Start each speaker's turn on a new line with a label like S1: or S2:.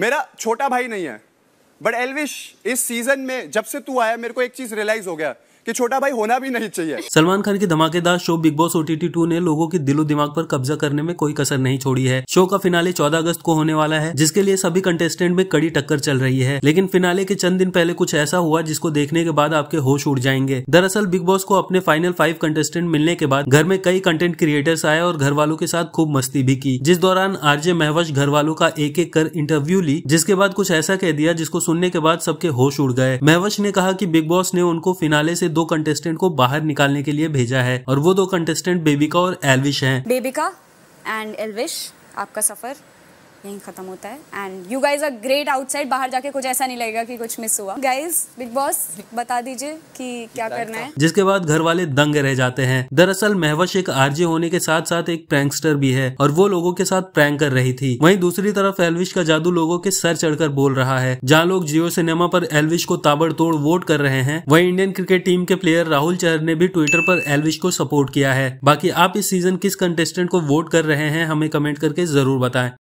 S1: मेरा छोटा भाई नहीं है बट एलविश इस सीजन में जब से तू आया मेरे को एक चीज रियलाइज हो गया कि छोटा भाई होना भी नहीं चाहिए
S2: सलमान खान की धमाकेदार show Bigg Boss OTT two ने लोगों के दिलो दिमाग पर कब्जा करने में कोई कसर नहीं छोड़ी है शो का फिनाले 14 अगस्त को होने वाला है जिसके लिए सभी कंटेस्टेंट में कड़ी टक्कर चल रही है लेकिन फिनाले के चंद दिन पहले कुछ ऐसा हुआ जिसको देखने के बाद आपके होश उड़ जाएंगे दरअसल बिग बॉस को अपने फाइनल फाइव कंटेस्टेंट मिलने के बाद घर में कई कंटेंट क्रिएटर्स आए और घर वालों के साथ खूब मस्ती भी की जिस दौरान आरजे महवश घर वालों का एक एक कर इंटरव्यू ली जिसके बाद कुछ ऐसा कह दिया जिसको सुनने के बाद सबके होश उड़ गए महवश ने कहा की बिग बॉस ने उनको फिनाले से दो कंटेस्टेंट को बाहर निकालने के लिए भेजा है और वो दो कंटेस्टेंट बेबिका और एलविश हैं
S3: बेबिका एंड एलविश आपका सफर यहीं खत्म होता है and you guys are great outside बाहर जाके कुछ ऐसा नहीं लगेगा कि कुछ मिस हुआ गाइज बिग बॉस बता दीजिए
S2: कि क्या करना है जिसके बाद घर वाले दंग रह जाते हैं दरअसल महवश एक आरजे होने के साथ साथ एक प्रैंकस्टर भी है और वो लोगों के साथ प्रैंक कर रही थी वहीं दूसरी तरफ एलविश का जादू लोगों के सर चढ़कर बोल रहा है जहाँ लोग जियो सिनेमा पर एलविश को ताबड़तोड़ वोट कर रहे हैं वहीं इंडियन क्रिकेट टीम के प्लेयर राहुल चहर ने भी ट्विटर पर एलविश को सपोर्ट किया है बाकी आप इस सीजन किस कंटेस्टेंट को वोट कर रहे हैं हमें कमेंट करके जरूर बताएं